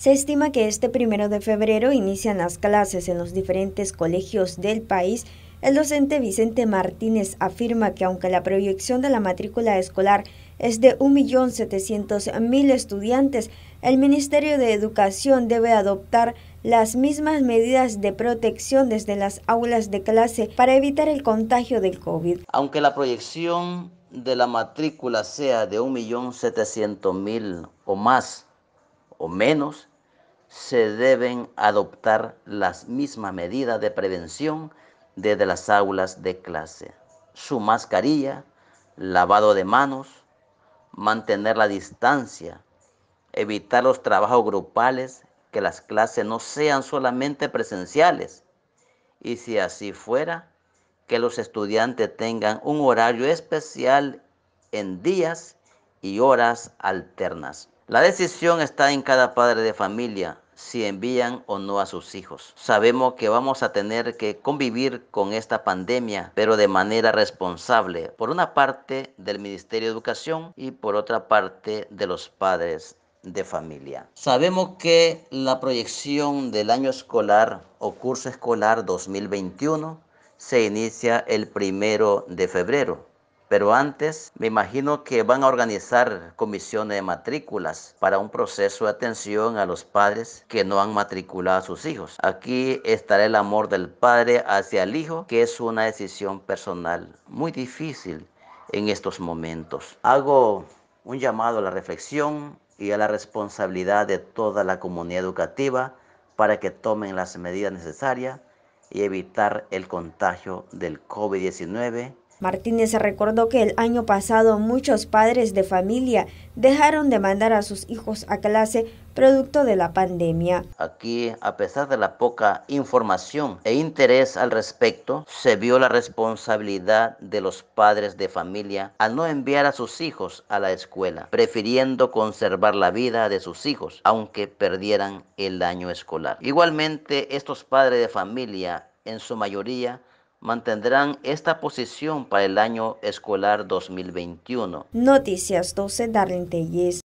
Se estima que este primero de febrero inician las clases en los diferentes colegios del país. El docente Vicente Martínez afirma que aunque la proyección de la matrícula escolar es de 1.700.000 estudiantes, el Ministerio de Educación debe adoptar las mismas medidas de protección desde las aulas de clase para evitar el contagio del COVID. Aunque la proyección de la matrícula sea de 1.700.000 o más, o menos, se deben adoptar las mismas medidas de prevención desde las aulas de clase. Su mascarilla, lavado de manos, mantener la distancia, evitar los trabajos grupales, que las clases no sean solamente presenciales. Y si así fuera, que los estudiantes tengan un horario especial en días y horas alternas. La decisión está en cada padre de familia si envían o no a sus hijos. Sabemos que vamos a tener que convivir con esta pandemia, pero de manera responsable, por una parte del Ministerio de Educación y por otra parte de los padres de familia. Sabemos que la proyección del año escolar o curso escolar 2021 se inicia el primero de febrero pero antes, me imagino que van a organizar comisiones de matrículas para un proceso de atención a los padres que no han matriculado a sus hijos. Aquí estará el amor del padre hacia el hijo, que es una decisión personal muy difícil en estos momentos. Hago un llamado a la reflexión y a la responsabilidad de toda la comunidad educativa para que tomen las medidas necesarias y evitar el contagio del COVID-19 Martínez recordó que el año pasado muchos padres de familia dejaron de mandar a sus hijos a clase producto de la pandemia. Aquí, a pesar de la poca información e interés al respecto, se vio la responsabilidad de los padres de familia al no enviar a sus hijos a la escuela, prefiriendo conservar la vida de sus hijos, aunque perdieran el año escolar. Igualmente, estos padres de familia, en su mayoría, mantendrán esta posición para el año escolar 2021. Noticias 12 Darlene Telles.